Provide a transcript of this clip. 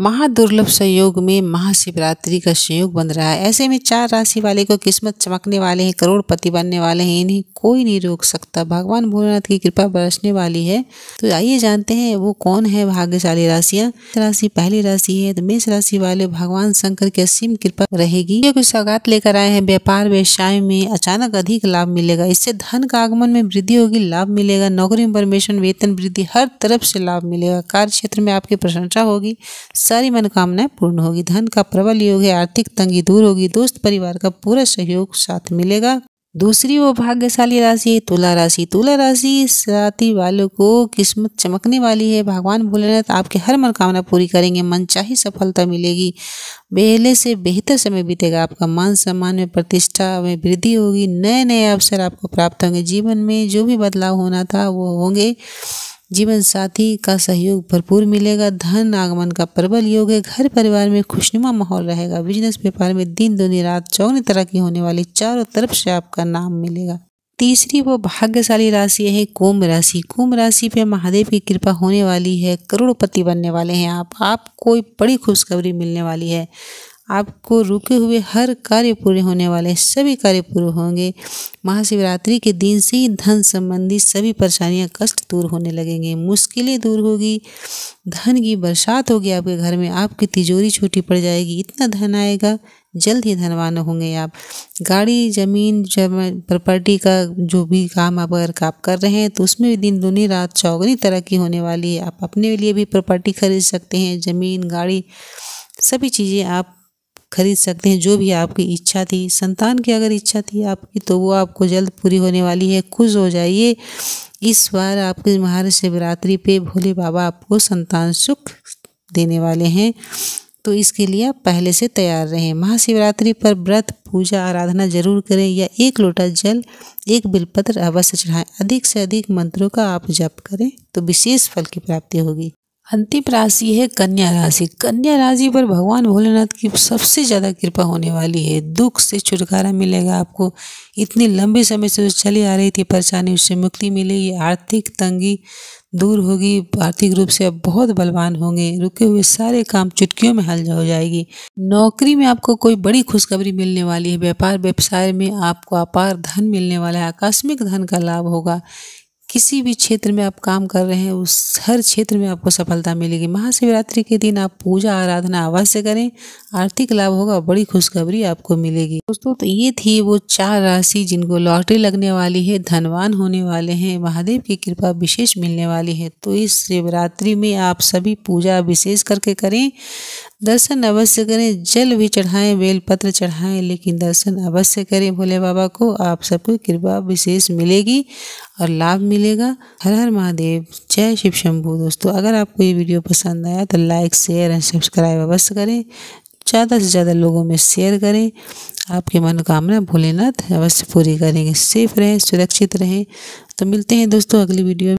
महादुर्लभ संयोग में महाशिवरात्रि का संयोग बन रहा है ऐसे में चार राशि वाले को किस्मत चमकने वाले हैं करोड़पति बनने वाले हैं इन्हें कोई नहीं रोक सकता भगवान भोलेनाथ की कृपा बरसने वाली है तो आइए जानते हैं वो कौन है भाग्यशाली राशियां राशि पहली राशि है तो मेष राशि वाले भगवान शंकर की असीम कृपा रहेगी जो कुछ सौगात लेकर आए हैं व्यापार व्यवसाय में अचानक अधिक लाभ मिलेगा इससे धन का आगमन में वृद्धि होगी लाभ मिलेगा नौकरी में परमेशन वेतन वृद्धि हर तरफ से लाभ मिलेगा कार्य क्षेत्र में आपकी प्रशंसा होगी सारी मनोकामनाएं पूर्ण होगी धन का प्रबल योग है आर्थिक तंगी दूर होगी दोस्त परिवार का पूरा सहयोग साथ मिलेगा दूसरी वो भाग्यशाली राशि है तुला राशि तुला राशि साथी वालों को किस्मत चमकने वाली है भगवान भोलेनाथ आपकी हर मनोकामना पूरी करेंगे मन चाही सफलता मिलेगी पहले से बेहतर समय बीतेगा आपका मान सम्मान में प्रतिष्ठा में वृद्धि होगी नए नए अवसर आपको प्राप्त होंगे जीवन में जो भी बदलाव होना था वो होंगे जीवन साथी का सहयोग भरपूर मिलेगा धन आगमन का प्रबल योग है घर परिवार में खुशनुमा माहौल रहेगा बिजनेस व्यापार में दिन दूनी रात चौनी तरह की होने वाली चारों तरफ से आपका नाम मिलेगा तीसरी वो भाग्यशाली राशि है कुंभ राशि कुंभ राशि पे महादेव की कृपा होने वाली है करोड़पति बनने वाले हैं आप आप कोई बड़ी खुशखबरी मिलने वाली है आपको रुके हुए हर कार्य पूरे होने वाले सभी कार्य पूरे होंगे महाशिवरात्रि के दिन से ही धन संबंधी सभी परेशानियां कष्ट दूर होने लगेंगे मुश्किलें दूर होगी धन की बरसात होगी आपके घर में आपकी तिजोरी छोटी पड़ जाएगी इतना धन आएगा जल्द ही धनवान होंगे आप गाड़ी ज़मीन जब प्रॉपर्टी का जो भी काम आप अगर आप कर रहे हैं तो उसमें भी दिन दुनी रात चौगनी तरक्की होने वाली है आप अपने लिए भी प्रॉपर्टी खरीद सकते हैं ज़मीन गाड़ी सभी चीज़ें आप खरीद सकते हैं जो भी आपकी इच्छा थी संतान की अगर इच्छा थी आपकी तो वो आपको जल्द पूरी होने वाली है खुश हो जाइए इस बार आपके महाशिवरात्रि पे भोले बाबा आपको संतान सुख देने वाले हैं तो इसके लिए आप पहले से तैयार रहें महाशिवरात्रि पर व्रत पूजा आराधना जरूर करें या एक लोटा जल एक बिलपत्र अवश्य चढ़ाएं अधिक से अधिक मंत्रों का आप जप करें तो विशेष फल की प्राप्ति होगी अंतिम राशि है कन्या राशि कन्या राशि पर भगवान भोलेनाथ की सबसे ज़्यादा कृपा होने वाली है दुख से छुटकारा मिलेगा आपको इतने लंबे समय से चली आ रही थी परेशानी उससे मुक्ति मिलेगी आर्थिक तंगी दूर होगी आर्थिक रूप से आप बहुत बलवान होंगे रुके हुए सारे काम चुटकियों में हल हो जाएगी नौकरी में आपको कोई बड़ी खुशखबरी मिलने वाली है व्यापार व्यवसाय में आपको अपार धन मिलने वाला है आकस्मिक धन का लाभ होगा किसी भी क्षेत्र में आप काम कर रहे हैं उस हर क्षेत्र में आपको सफलता मिलेगी महाशिवरात्रि के दिन आप पूजा आराधना अवश्य करें आर्थिक लाभ होगा बड़ी खुशखबरी आपको मिलेगी दोस्तों तो ये थी वो चार राशि जिनको लॉटरी लगने वाली है धनवान होने वाले हैं महादेव की कृपा विशेष मिलने वाली है तो इस शिवरात्रि में आप सभी पूजा विशेष करके करें दर्शन अवश्य करें जल भी चढ़ाएं बेलपत्र चढ़ाएं लेकिन दर्शन अवश्य करें भोले बाबा को आप सबको कृपा विशेष मिलेगी और लाभ मिलेगा हर हर महादेव जय शिव शंभू दोस्तों अगर आपको ये वीडियो पसंद आया तो लाइक शेयर एंड सब्सक्राइब अवश्य करें ज़्यादा से ज़्यादा लोगों में शेयर करें आपकी मनोकामना भोलेनाथ अवश्य पूरी करेंगे सेफ रहें सुरक्षित रहें तो मिलते हैं दोस्तों अगली वीडियो